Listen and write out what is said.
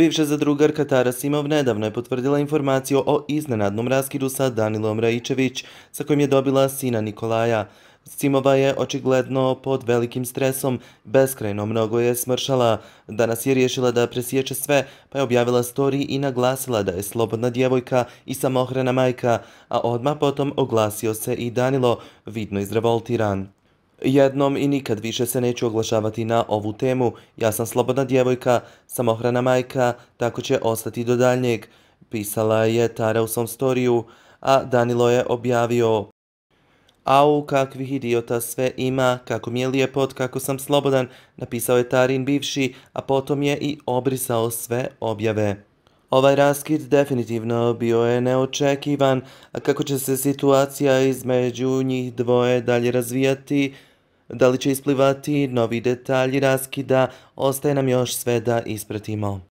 Bivša zadrugarka Tara Simov nedavno je potvrdila informaciju o iznenadnom raskidu sa Danilom Rajičević, sa kojim je dobila sina Nikolaja. Simova je očigledno pod velikim stresom, beskrajno mnogo je smršala. Danas je riješila da presječe sve, pa je objavila story i naglasila da je slobodna djevojka i samohrana majka, a odmah potom oglasio se i Danilo, vidno izrevoltiran. Jednom i nikad više se neću oglašavati na ovu temu. Ja sam slobodna djevojka, samohrana majka, tako će ostati do daljnjeg. Pisala je Tara u svom storiju, a Danilo je objavio. Au, kakvih idiota sve ima, kako mi je lijepot, kako sam slobodan, napisao je Tarin bivši, a potom je i obrisao sve objave. Ovaj raskid definitivno bio je neočekivan, a kako će se situacija između njih dvoje dalje razvijati, Da li će isplivati novi detalji raskida, ostaje nam još sve da ispratimo.